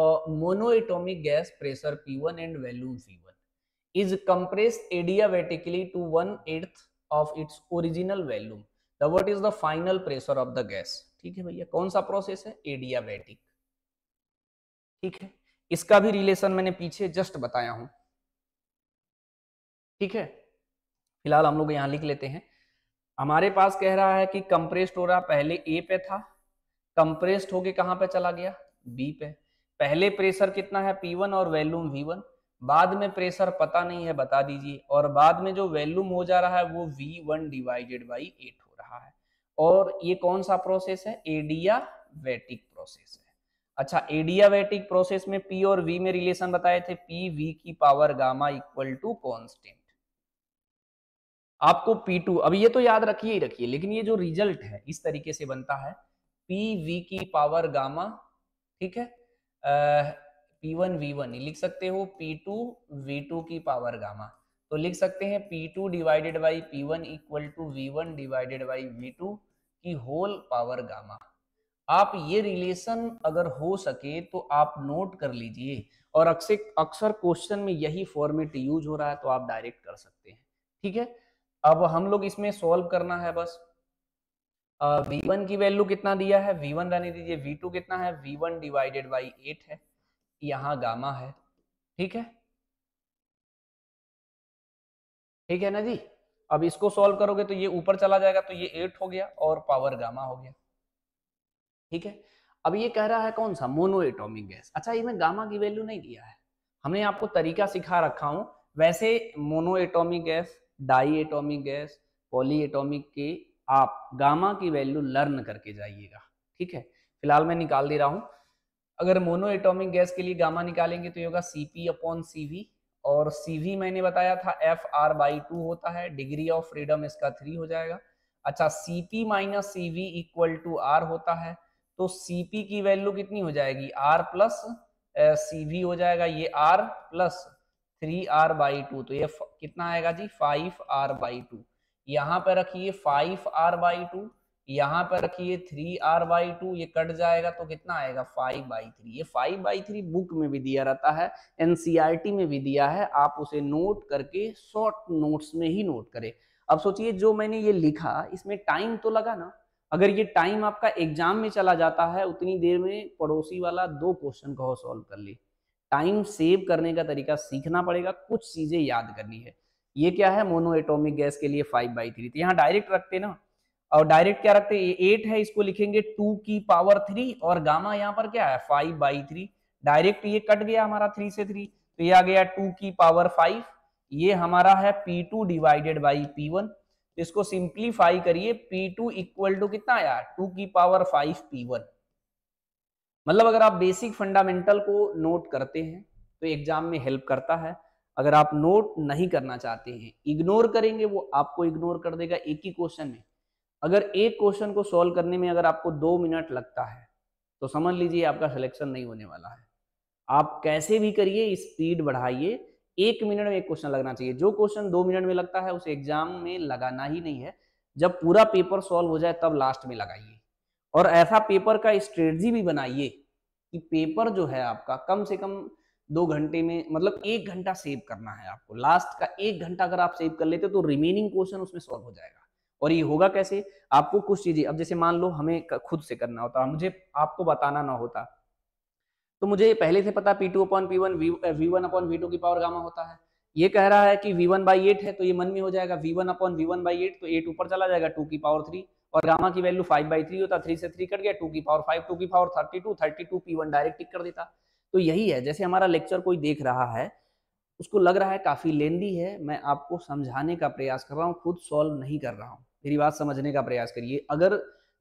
monoatomic gas pressure P one and volume C one is compress adiabatically to one eighth of its original volume the what is the final pressure of the gas ठीक है भैया कौन सा process है एडियावेटिक ठीक है इसका भी रिलेशन मैंने पीछे जस्ट बताया हूं ठीक है फिलहाल हम लोग यहां लिख लेते हैं हमारे पास कह रहा है कि कंप्रेस्ड हो रहा पहले ए पे था कंप्रेस्ड होके कहां पे चला गया बी पे पहले प्रेशर कितना है वन और वैल्यूम वन बाद में प्रेशर पता नहीं है बता दीजिए और बाद में जो वैल्यूम हो जा रहा है वो वी डिवाइडेड बाई एट हो रहा है और ये कौन सा प्रोसेस है एडियावेटिक प्रोसेस है अच्छा एडियावेटिक प्रोसेस में पी और वी में रिलेशन बताए थे पी वी की power gamma equal to constant आपको P2 अब ये तो याद रखिए ही रखिए लेकिन ये जो रिजल्ट है इस तरीके से बनता है पी वी की पावर गामा ठीक है पी वन वी वन लिख सकते हो पी टू वी टू की पावर गामा तो लिख सकते हैं P two divided by P one equal to V one divided by V two की होल पावर गामा आप ये रिलेशन अगर हो सके तो आप नोट कर लीजिए और अक्सर अक्सर क्वेश्चन में यही फॉर्मेट यूज हो रहा है तो आप डायरेक्ट कर सकते हैं ठीक है अब हम लोग इसमें सॉल्व करना है बस वी वन की वैल्यू कितना दिया है वी वन रहने दीजिए वी टू कितना है V one divided by eight है यहाँ गामा है ठीक है ठीक है ना जी अब इसको सॉल्व करोगे तो ये ऊपर चला जाएगा तो ये एट हो गया और पावर गामा हो गया ठीक है अब ये कह रहा है कौन सा मोनो एटोमिक गैस अच्छा इसमें गामा की वैल्यू नहीं दिया है हमने आपको तरीका सिखा रखा हूं वैसे monoatomic gas diatomic gas polyatomic के आप गामा की वैल्यू लर्न करके जाइएगा ठीक है फिलहाल मैं निकाल दे रहा हूं अगर मोनो एटोमिक गैस के लिए गामा निकालेंगे तो ये होगा सीपी अपॉन सीवी और सीवी मैंने बताया था एफ आर बाई टू होता है डिग्री ऑफ फ्रीडम इसका थ्री हो जाएगा अच्छा CP minus CV equal to R होता है तो सीपी की वैल्यू कितनी हो जाएगी आर प्लस सीवी हो जाएगा ये R plus three R by two तो ये कितना आएगा जी फाइव आर बाई टू यहाँ पे रखिए फाइव आर बाई टू यहाँ पे रखिए थ्री आर बाई टू ये कट जाएगा तो कितना आएगा फाइव बाई थ्री ये फाइव बाई थ्री बुक में भी दिया रहता है एनसीईआरटी e में भी दिया है आप उसे नोट करके शॉर्ट नोट्स में ही नोट करें अब सोचिए जो मैंने ये लिखा इसमें टाइम तो लगा ना अगर ये टाइम आपका एग्जाम में चला जाता है उतनी देर में पड़ोसी वाला दो क्वेश्चन कहो सॉल्व कर ली टाइम सेव करने का तरीका सीखना पड़ेगा कुछ चीजें याद करनी है ये क्या है मोनो एटोमिक गैस के लिए फाइव बाई थ्री तो यहाँ डायरेक्ट रखते ना और डायरेक्ट क्या रखते हैं एट है इसको लिखेंगे टू की पावर थ्री और गामा यहाँ पर क्या है फाइव बाई थ्री डायरेक्ट ये कट गया हमारा थ्री से थ्री तो ये आ गया टू की पावर फाइव ये हमारा है P two divided by P one इसको सिंप्लीफाई करिए पी टू इक्वल टू कितना आया टू की पावर फाइव पी वन मतलब अगर आप बेसिक फंडामेंटल को नोट करते हैं तो एग्जाम में हेल्प करता है अगर आप नोट नहीं करना चाहते हैं इग्नोर करेंगे वो आपको इग्नोर कर देगा एक ही क्वेश्चन में अगर एक क्वेश्चन को सॉल्व करने में अगर आपको दो मिनट लगता है तो समझ लीजिए आपका सिलेक्शन नहीं होने वाला है आप कैसे भी करिए स्पीड बढ़ाइए एक मिनट में एक क्वेश्चन लगना चाहिए जो क्वेश्चन दो मिनट में लगता है उसे एग्जाम में लगाना ही नहीं है जब पूरा पेपर सॉल्व हो जाए तब लास्ट में लगाइए और ऐसा पेपर का स्ट्रेटजी भी बनाइए कि पेपर जो है आपका कम से कम दो घंटे में मतलब एक घंटा सेव करना है आपको लास्ट का एक घंटा अगर आप सेव कर लेते हो तो रिमेनिंग क्वेश्चन उसमें सॉल्व हो जाएगा और ये होगा कैसे आपको कुछ चीजें अब जैसे मान लो हमें खुद से करना होता मुझे आपको बताना ना होता तो मुझे पहले से पता P two upon P one V one upon V two की पावर गामा होता है ये कह रहा है कि वी वन बाई एट है तो ये मन में हो जाएगा V one upon V one by eight तो एट ऊपर चला जाएगा टू की पावर थ्री और गामा की वैल्यू फाइव बाई थ्री होता थ्री से थ्री कट गया टू की पावर फाइव टू की power thirty two thirty two P one direct tick कर देता तो यही है जैसे हमारा लेक्चर कोई देख रहा है उसको लग रहा है काफ़ी लेंदी है मैं आपको समझाने का प्रयास कर रहा हूँ खुद सॉल्व नहीं कर रहा हूँ मेरी बात समझने का प्रयास करिए अगर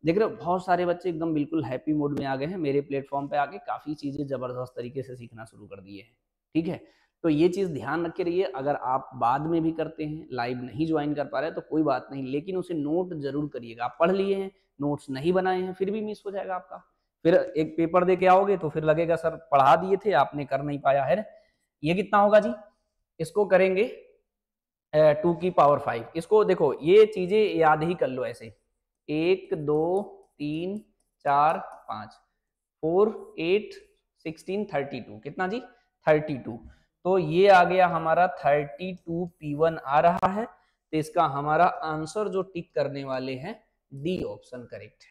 देख रहे हो बहुत सारे बच्चे एकदम बिल्कुल हैप्पी मोड में आ गए हैं मेरे प्लेटफॉर्म पे आके काफ़ी चीज़ें ज़बरदस्त तरीके से सीखना शुरू कर दिए हैं ठीक है तो ये चीज़ ध्यान रख के रहिए अगर आप बाद में भी करते हैं लाइव नहीं ज्वाइन कर पा रहे तो कोई बात नहीं लेकिन उसे नोट जरूर करिएगा आप पढ़ लिए हैं नोट्स नहीं बनाए हैं फिर भी मिस हो जाएगा आपका फिर एक पेपर दे के आओगे तो फिर लगेगा सर पढ़ा दिए थे आपने कर नहीं पाया है ये कितना होगा जी इसको करेंगे टू की पावर फाइव इसको देखो ये चीजें याद ही कर लो ऐसे एक दो तीन चार पांच four eight sixteen thirty two कितना जी थर्टी टू तो ये आ गया हमारा थर्टी टू पी वन आ रहा है तो इसका हमारा आंसर जो टिक करने वाले हैं डी ऑप्शन करेक्ट